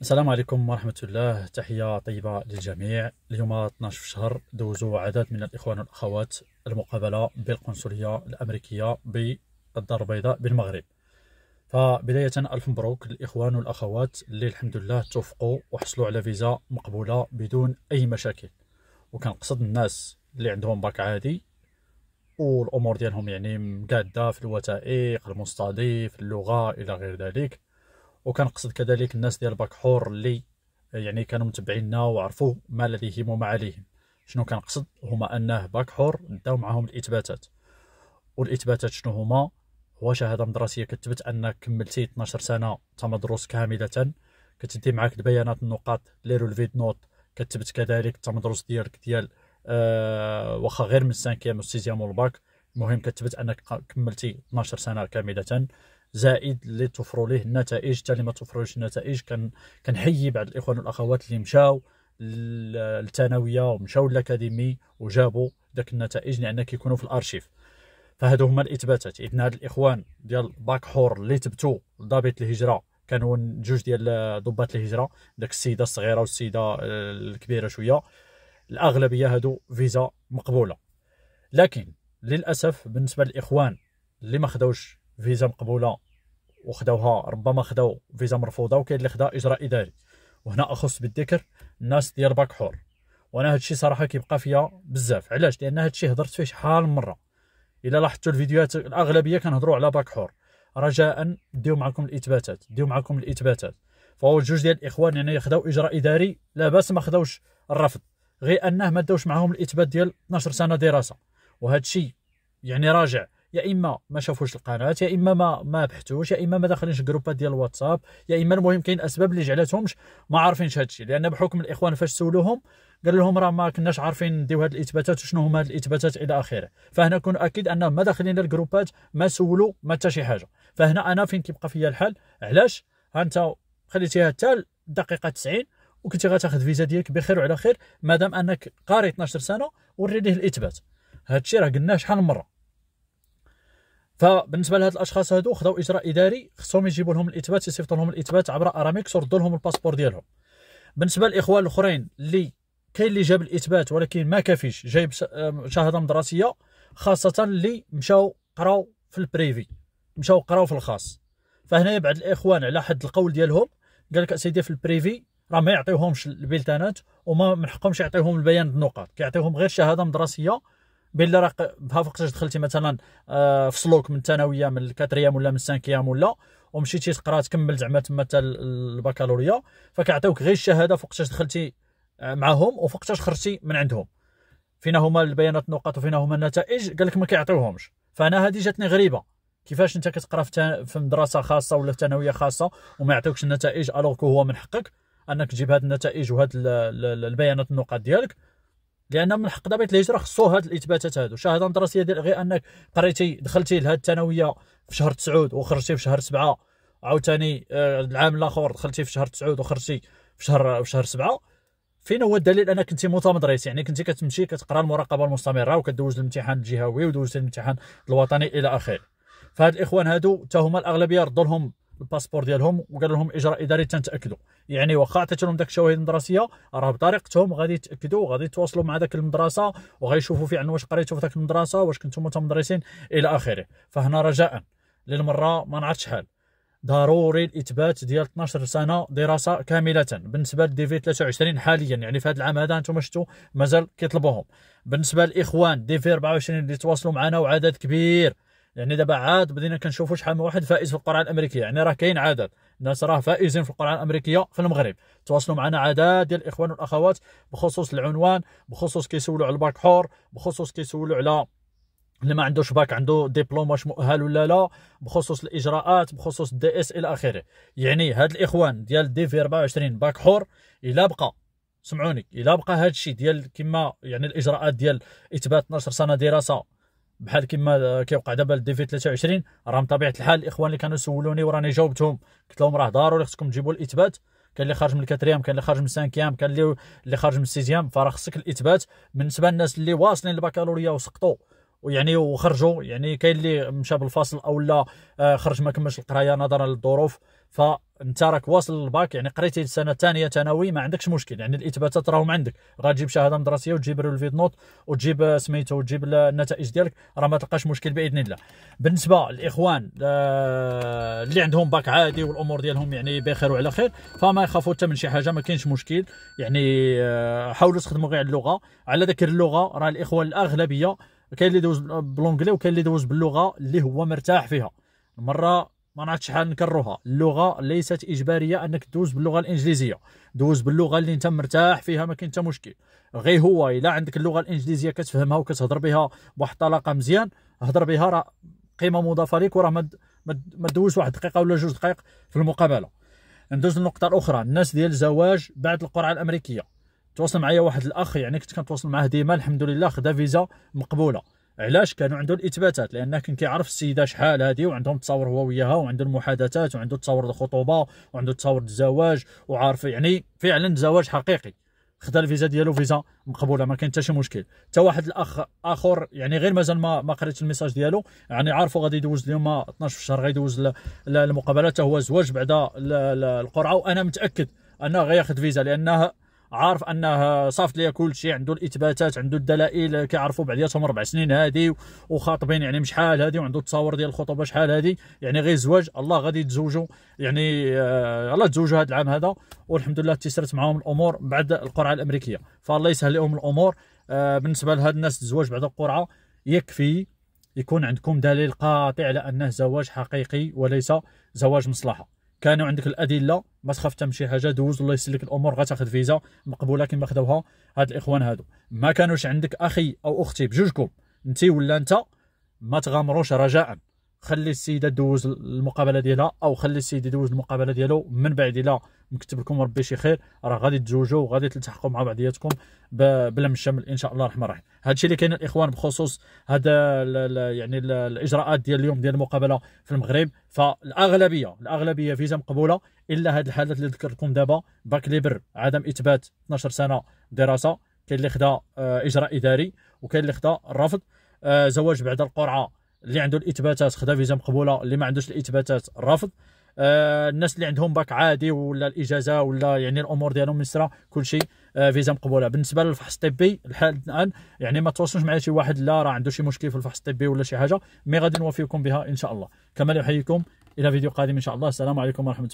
السلام عليكم ورحمة الله تحية طيبة للجميع اليوم 12 شهر دوزوا عدد من الإخوان والأخوات المقابلة بالقنصلية الأمريكية بالدار البيضاء بالمغرب فبداية ألف مبروك للإخوان والأخوات اللي الحمد لله توفقوا وحصلوا على فيزا مقبولة بدون أي مشاكل وكنقصد الناس اللي عندهم باك عادي والأمور ديالهم يعني مقادة في الوثائق المستضيف اللغة إلى غير ذلك وكنقصد كذلك الناس ديال باك حور اللي آه، يعني كانوا متبعينا وعرفوا ما الذي هم عليهم شنو كنقصد هما انه باك حور داو معاهم الاثباتات والاثباتات شنو هما هو شهاده مدرسيه كتبت انك كملتي 12 سنه تمدرس كامله كتدي معاك البيانات النقاط ليرو الفيد نوت كتبت كذلك التمدرس ديالك ديال آه واخا غير من 5 والسيزيام والباك المهم كتبت انك كملتي 12 سنه كامله زائد اللي توفروا ليه النتائج حتى اللي ما توفروش النتائج كان كنحيي بعض الاخوان والاخوات اللي مشاو للثانويه ومشاو للاكاديمي وجابوا داك النتائج لان كيكونوا في الارشيف فهادو هما الاثباتات اذن هاد الاخوان ديال باك حور اللي تبتو ضابط الهجره كانوا جوج ديال ضباط الهجره داك السيده الصغيره والسيده آه، الكبيره شويه الاغلبيه هادو فيزا مقبوله لكن للاسف بالنسبه للاخوان اللي ما خداوش فيزا مقبوله وخدوها ربما خداو فيزا مرفوضه وكاين اللي خدا اجراء اداري وهنا اخص بالذكر الناس ديال باك حور وانا هادشي صراحه كيبقى فيا بزاف علاش لان هادشي هضرت فيه شحال من مره الا لاحظتوا الفيديوهات الاغلبيه كنهضروا على باك حور رجاء ديو معكم الاثباتات ديو معكم الاثباتات فهو جوج ديال الاخوان يعني خداو اجراء اداري لا باس ما خداوش الرفض غير انه ما داوش معاهم الاثبات ديال 12 سنه دراسه وهذا الشيء يعني راجع يا اما ما شافوش القناه يا اما ما ما بحثوش يا اما ما داخلينش جروبات ديال الواتساب يا اما المهم كاين اسباب اللي جعلتهمش ما عارفينش هادشي لان بحكم الاخوان فاش سولوهم قال لهم راه ما كناش عارفين نديو هاد الاثباتات وشنو هما هاد الاثباتات الى اخره فهنا كون اكيد انهم ما داخلين الجروبات ما سولوا ما حتى شي حاجه فهنا انا فين كيبقى فيا الحل علاش انت خليتيها حتى الدقيقه 90 وكنتي غتاخذ فيزا ديالك بخير وعلى خير مادام انك قاري 12 سنه وري ليه الاثبات هادشي راه قلناه شحال من مره فبالنسبه لهاد الاشخاص هادو خداو اجراء اداري خصهم يجيبوا لهم الاثبات يصيفطوا لهم الاثبات عبر ارامكس وردوا لهم الباسبور ديالهم بالنسبه للاخوان الاخرين اللي كاين اللي جاب الاثبات ولكن ما كافيش جايب شهاده مدرسيه خاصه اللي مشاو قراو في البريفي مشاو قراو في الخاص فهنا بعد الاخوان على حد القول ديالهم قال لك اسيدي في البريفي راه ما يعطيوهمش البلتانات وما من حقهمش يعطيوهم البيان النقاط كيعطيوهم غير شهاده مدرسيه بلا راه بها فوقتاش دخلتي مثلا آه، في سلوك من الثانويه من الكاتريام ولا من السانكيام ولا ومشيتي تقرا تكمل زعما تما حتى البكالوريا فكيعطيوك غير الشهاده فوقتاش دخلتي آه، معاهم وفوقتاش خرجتي من عندهم فينا هما البيانات النقاط وفينا هما النتائج قال لك ما كيعطيوهمش فانا هذه جاتني غريبه كيفاش انت كتقرا في, في مدرسه خاصه ولا في ثانويه خاصه وما يعطيوكش النتائج الوغ هو من حقك انك تجيب هذه النتائج وهذه البيانات النقاط ديالك لان من حق ضابط الهجره خصو هاد الاثباتات هادو شهاده مدرسيه ديال غير انك قريتي دخلتي لهاد الثانويه في شهر 9 وخرجتي في شهر 7 عاوتاني آه، العام الاخر دخلتي في شهر 9 وخرجتي في شهر في شهر 7 فين هو الدليل انك كنتي متمدرس يعني كنتي كتمشي كتقرا المراقبه المستمره وكدوز الامتحان الجهوي ودوز الامتحان الوطني الى اخره فهاد الاخوان هادو حتى هما الاغلبيه ردوا لهم الباسبور ديالهم وقال لهم اجراء اداري تنتاكدوا يعني واخا عطيت لهم داك الشواهد المدرسيه راه بطريقتهم غادي يتاكدوا وغادي يتواصلوا مع داك المدرسه وغيشوفوا فعلا واش قريتوا في داك المدرسه واش كنتم متمدرسين الى اخره فهنا رجاء للمره ما نعرف شحال ضروري الاثبات ديال 12 سنه دراسه كامله بالنسبه للدي في 23 حاليا يعني في هذا العام هذا انتم شفتوا مازال كيطلبوهم بالنسبه للاخوان دي في 24 اللي تواصلوا معنا وعدد كبير يعني دابا عاد بدينا كنشوفوا شحال من واحد فائز في القرعه الامريكيه يعني راه كاين عدد الناس راه فائزين في القرعه الامريكيه في المغرب تواصلوا معنا عدد ديال الاخوان والاخوات بخصوص العنوان بخصوص كيسولوا على الباك حور بخصوص كيسولوا على اللي ما عندوش باك عنده ديبلوم واش مؤهل ولا لا بخصوص الاجراءات بخصوص الدي اس الى اخره يعني هاد الاخوان ديال دي في 24 باك حور الا بقى سمعوني الا بقى هاد الشيء ديال كما يعني الاجراءات ديال اثبات 12 سنه دراسه بحال كما كيوقع دابا الديفي 23 راه من طبيعه الحال الاخوان اللي كانوا سولوني وراني جاوبتهم قلت لهم راه ضروري خصكم تجيبوا الاثبات كان اللي خارج من الكاتريام كان اللي خارج من السانكيام كان اللي اللي خارج من السيزيام فراه خصك الاثبات بالنسبه للناس اللي واصلين الباكالوريا وسقطوا ويعني وخرجوا يعني كاين اللي مشى بالفصل او لا آه، خرج ما كملش القرايه نظرا للظروف فانت راك واصل للباك يعني قريتي السنه الثانيه ثانوي ما عندكش مشكل يعني الاثباتات راهم عندك غتجيب شهاده مدرسيه وتجيب الفيد نوت وتجيب سميتو وتجيب النتائج ديالك راه ما تلقاش مشكل باذن الله بالنسبه للاخوان آه، اللي عندهم باك عادي والامور ديالهم يعني بخير وعلى خير فما يخافوا حتى من شي حاجه ما كاينش مشكل يعني آه، حاولوا تخدموا غير اللغه على ذكر اللغه راه الاخوان الاغلبيه كاين اللي دوز بالونجلي وكاين اللي دوز باللغه اللي هو مرتاح فيها مره ما نعرفش شحال نكرروها اللغه ليست اجباريه انك تدوز باللغه الانجليزيه دوز باللغه اللي انت مرتاح فيها ما كاين حتى مشكل غير هو الا عندك اللغه الانجليزيه كتفهمها وكتهضر بها بواحد الطلاقه مزيان هضر بها راه قيمه مضافه ليك وراه ما ما تدوز واحد دقيقه ولا جوج دقائق في المقابله ندوز للنقطه الاخرى الناس ديال الزواج بعد القرعه الامريكيه تواصل معايا واحد الاخ يعني كنت كنتواصل معاه ديما الحمد لله خدا فيزا مقبوله علاش كانوا عندهم الاثباتات لان كان كيعرف السيده شحال هذه وعندهم تصاور هو وياها وعنده المحادثات وعنده تصاور الخطوبه وعنده تصاور الزواج وعارف يعني فعلا زواج حقيقي خدا الفيزا ديالو فيزا مقبوله ما كاين حتى شي مشكل حتى واحد الاخ اخر يعني غير مازال ما ما قريتش الميساج ديالو يعني عارفه غادي يدوز اليوم 12 في الشهر غيدوز المقابله حتى هو زواج بعد القرعه وانا متاكد انه غياخذ فيزا لانها عارف انه صافت ليا كلشي عنده الاثباتات عنده الدلائل كيعرفوا بعضياتهم اربع سنين هذه وخاطبين يعني شحال هذه وعنده التصاور ديال الخطوبه شحال هذه يعني غير زواج الله غادي يتزوجوا يعني آه الله تزوجوا هذا العام هذا والحمد لله تيسرت معاهم الامور بعد القرعه الامريكيه فالله يسهل لهم الامور آه بالنسبه لهاد الناس الزواج بعد القرعه يكفي يكون عندكم دليل قاطع على انه زواج حقيقي وليس زواج مصلحه كانوا عندك الادله ما تخاف حتى شي حاجه دوز الله يسلك الامور غتاخذ فيزا مقبوله كما خداوها هاد الاخوان هادو ما كانوش عندك اخي او اختي بجوجكم انت ولا انت ما تغامروش رجاء خلي السيده دوز المقابله ديالها او خلي السيد يدوز المقابله ديالو من بعد الا مكتب لكم ربي شي خير راه غادي تزوجوا وغادي تلتحقوا مع بعضياتكم بلا مشمل ان شاء الله الرحمن الرحيم هذا الشيء اللي كاين الاخوان بخصوص هذا يعني الاجراءات ديال اليوم ديال المقابله في المغرب فالاغلبيه الاغلبيه فيزا مقبوله الا هذه الحالات اللي ذكرت لكم دابا باك ليبر عدم اثبات 12 سنه دراسه كاين اللي خدا آه، اجراء اداري وكاين اللي خدا الرفض آه، زواج بعد القرعه اللي عنده الاثباتات خدا فيزا مقبوله اللي ما عندوش الاثباتات رفض آه الناس اللي عندهم باك عادي ولا الاجازه ولا يعني الامور ديالهم كل كلشي آه فيزا مقبوله بالنسبه للفحص الطبي الحال الان يعني ما تواصلش معايا شي واحد لا راه عنده شي مشكل في الفحص الطبي ولا شي حاجه مي غادي نوفيكم بها ان شاء الله كما نحييكم الى فيديو قادم ان شاء الله السلام عليكم ورحمه